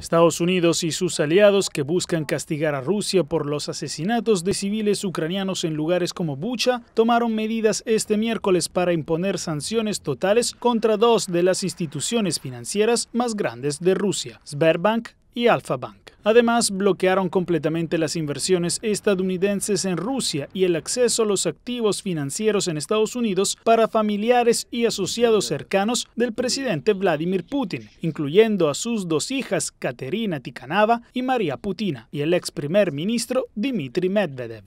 Estados Unidos y sus aliados que buscan castigar a Rusia por los asesinatos de civiles ucranianos en lugares como Bucha tomaron medidas este miércoles para imponer sanciones totales contra dos de las instituciones financieras más grandes de Rusia, Sberbank y Alfabank. Además, bloquearon completamente las inversiones estadounidenses en Rusia y el acceso a los activos financieros en Estados Unidos para familiares y asociados cercanos del presidente Vladimir Putin, incluyendo a sus dos hijas, Katerina Tikhanova y María Putina, y el ex primer ministro Dmitry Medvedev.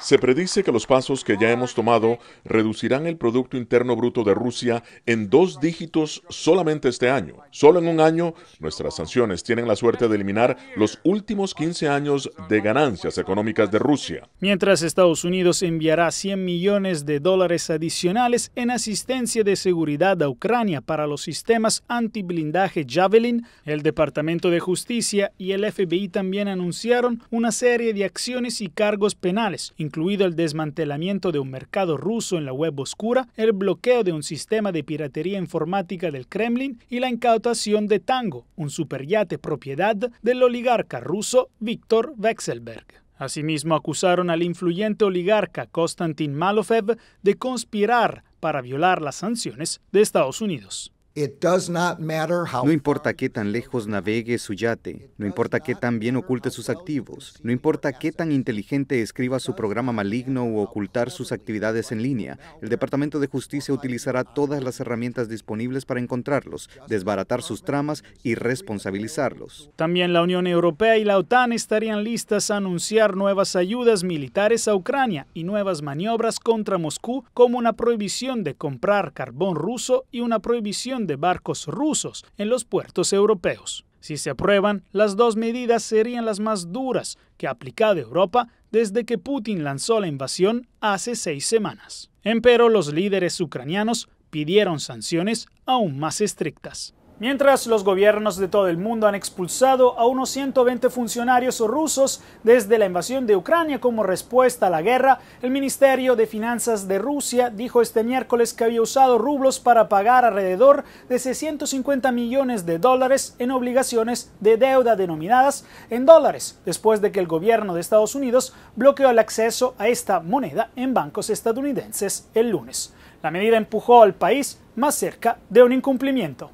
Se predice que los pasos que ya hemos tomado reducirán el Producto Interno Bruto de Rusia en dos dígitos solamente este año. Solo en un año, nuestras sanciones tienen la suerte de eliminar los últimos 15 años de ganancias económicas de Rusia. Mientras Estados Unidos enviará 100 millones de dólares adicionales en asistencia de seguridad a Ucrania para los sistemas antiblindaje Javelin, el Departamento de Justicia y el FBI también anunciaron una serie de acciones y cargos penales, incluido el desmantelamiento de un mercado ruso en la web oscura, el bloqueo de un sistema de piratería informática del Kremlin y la incautación de Tango, un superyate propiedad del oligarca ruso Viktor Wexelberg. Asimismo, acusaron al influyente oligarca Konstantin Malofev de conspirar para violar las sanciones de Estados Unidos. No importa qué tan lejos navegue su yate, no importa qué tan bien oculte sus activos, no importa qué tan inteligente escriba su programa maligno o ocultar sus actividades en línea, el Departamento de Justicia utilizará todas las herramientas disponibles para encontrarlos, desbaratar sus tramas y responsabilizarlos. También la Unión Europea y la OTAN estarían listas a anunciar nuevas ayudas militares a Ucrania y nuevas maniobras contra Moscú como una prohibición de comprar carbón ruso y una prohibición de barcos rusos en los puertos europeos. Si se aprueban, las dos medidas serían las más duras que ha aplicado Europa desde que Putin lanzó la invasión hace seis semanas. Empero los líderes ucranianos pidieron sanciones aún más estrictas. Mientras los gobiernos de todo el mundo han expulsado a unos 120 funcionarios rusos desde la invasión de Ucrania como respuesta a la guerra, el Ministerio de Finanzas de Rusia dijo este miércoles que había usado rublos para pagar alrededor de 650 millones de dólares en obligaciones de deuda denominadas en dólares, después de que el gobierno de Estados Unidos bloqueó el acceso a esta moneda en bancos estadounidenses el lunes. La medida empujó al país más cerca de un incumplimiento.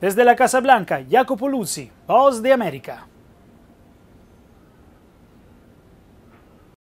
Desde la Casa Blanca, Jacopo Luzzi, Voz de América.